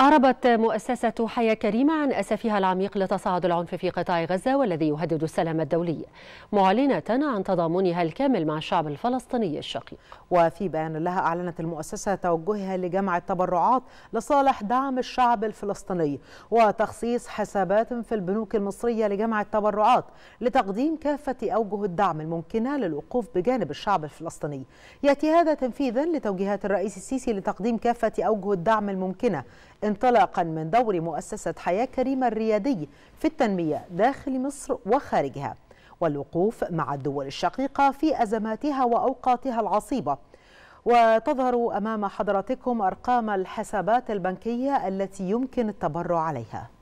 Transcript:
أعربت مؤسسة حياة كريمة عن أسفها العميق لتصاعد العنف في قطاع غزة والذي يهدد السلام الدولي معلنة عن تضامنها الكامل مع الشعب الفلسطيني الشقيق وفي بيان لها أعلنت المؤسسة توجهها لجمع التبرعات لصالح دعم الشعب الفلسطيني وتخصيص حسابات في البنوك المصرية لجمع التبرعات لتقديم كافة أوجه الدعم الممكنة للوقوف بجانب الشعب الفلسطيني يأتي هذا تنفيذا لتوجيهات الرئيس السيسي لتقديم كافة أوجه الدعم الممكنة انطلاقا من دور مؤسسة حياة كريمة الريادي في التنمية داخل مصر وخارجها والوقوف مع الدول الشقيقة في أزماتها وأوقاتها العصيبة وتظهر أمام حضراتكم أرقام الحسابات البنكية التي يمكن التبرع عليها